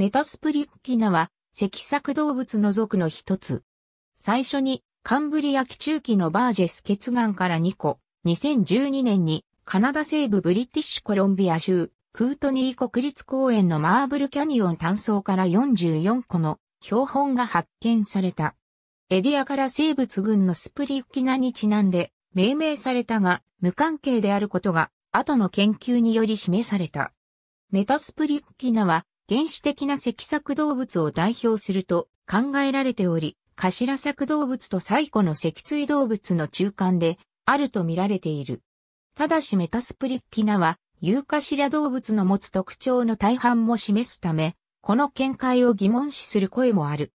メタスプリッキナは、脊索動物の属の一つ。最初に、カンブリア紀中期のバージェス血岩から2個、2012年に、カナダ西部ブリティッシュコロンビア州、クートニー国立公園のマーブルキャニオン単層から44個の標本が発見された。エディアから生物群のスプリッキナにちなんで命名されたが、無関係であることが、後の研究により示された。メタスプリッキナは、原始的な脊索動物を代表すると考えられており、頭索動物と最古の脊椎動物の中間であると見られている。ただしメタスプリッキナは、有頭動物の持つ特徴の大半も示すため、この見解を疑問視する声もある。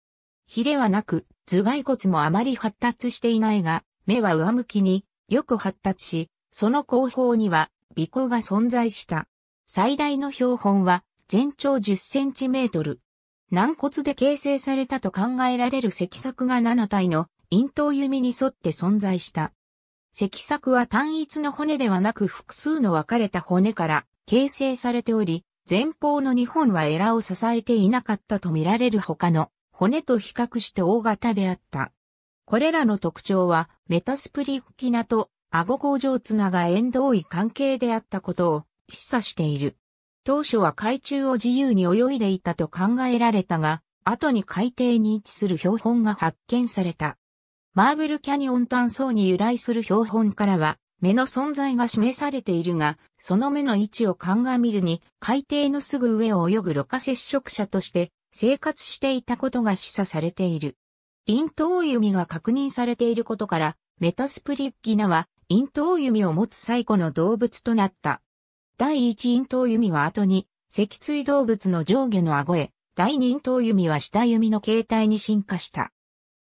ヒレはなく、頭蓋骨もあまり発達していないが、目は上向きによく発達し、その後方には尾孔が存在した。最大の標本は全長10センチメートル。軟骨で形成されたと考えられる石柵が7体の咽頭弓に沿って存在した。石柵は単一の骨ではなく複数の分かれた骨から形成されており、前方の2本はエラを支えていなかったと見られる他の骨と比較して大型であった。これらの特徴はメタスプリッキナと顎甲状綱が縁遠い関係であったことを示唆している。当初は海中を自由に泳いでいたと考えられたが、後に海底に位置する標本が発見された。マーブルキャニオン単層に由来する標本からは、目の存在が示されているが、その目の位置を鑑みるに、海底のすぐ上を泳ぐ露過接触者として生活していたことが示唆されている。陰頭弓が確認されていることから、メタスプリッギナは、陰頭弓を持つ最古の動物となった。第一咽頭弓は後に、脊椎動物の上下の顎へ、第二咽頭弓は下弓の形態に進化した。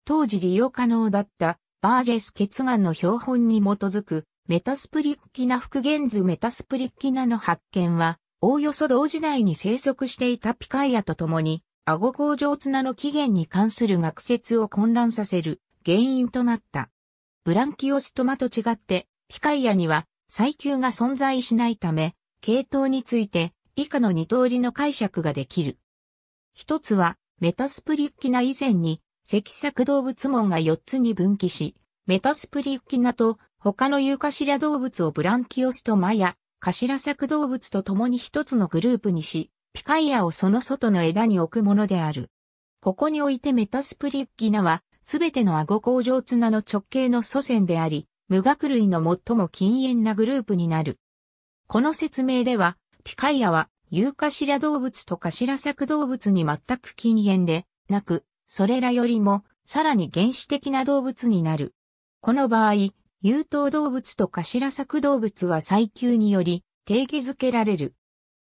当時利用可能だったバージェス血眼の標本に基づくメタスプリッキナ復元図メタスプリッキナの発見は、おおよそ同時代に生息していたピカイアと共に、顎工場綱の起源に関する学説を混乱させる原因となった。ブランキオストマと違って、ピカイアには、細球が存在しないため、系統について以下の二通りの解釈ができる。一つは、メタスプリッキナ以前に、赤作動物門が四つに分岐し、メタスプリッキナと他の有頭動物をブランキオスとマヤ、頭作動物と共に一つのグループにし、ピカイアをその外の枝に置くものである。ここにおいてメタスプリッキナは、すべての顎工場綱の直径の祖先であり、無学類の最も禁煙なグループになる。この説明では、ピカイアは、有カシラ動物とカシラ作動物に全く禁煙で、なく、それらよりも、さらに原始的な動物になる。この場合、有頭動物とカシラ作動物は最級により、定義づけられる。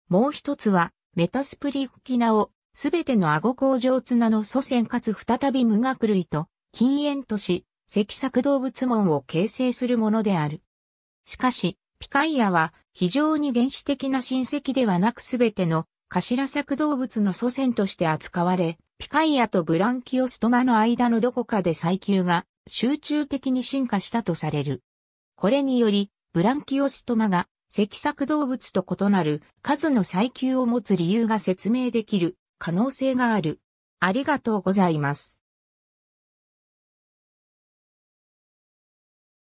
もう一つは、メタスプリフキナを、すべての顎工場綱の祖先かつ再び無学類と、禁煙とし、赤作動物門を形成するものである。しかし、ピカイアは非常に原始的な親戚ではなくすべての頭作動物の祖先として扱われ、ピカイアとブランキオストマの間のどこかで細球が集中的に進化したとされる。これにより、ブランキオストマが脊索動物と異なる数の細球を持つ理由が説明できる可能性がある。ありがとうございます。